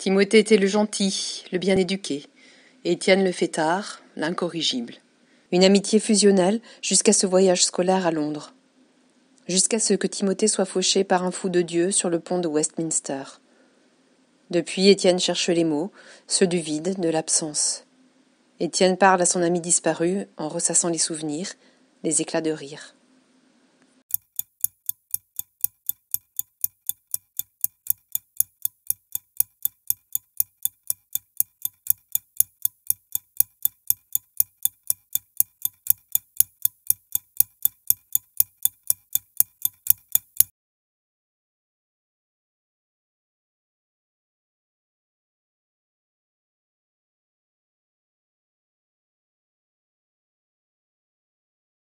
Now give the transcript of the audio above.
Timothée était le gentil, le bien éduqué, Étienne le fêtard, l'incorrigible. Une amitié fusionnelle jusqu'à ce voyage scolaire à Londres, jusqu'à ce que Timothée soit fauché par un fou de Dieu sur le pont de Westminster. Depuis, Étienne cherche les mots, ceux du vide, de l'absence. Étienne parle à son ami disparu en ressassant les souvenirs, les éclats de rire.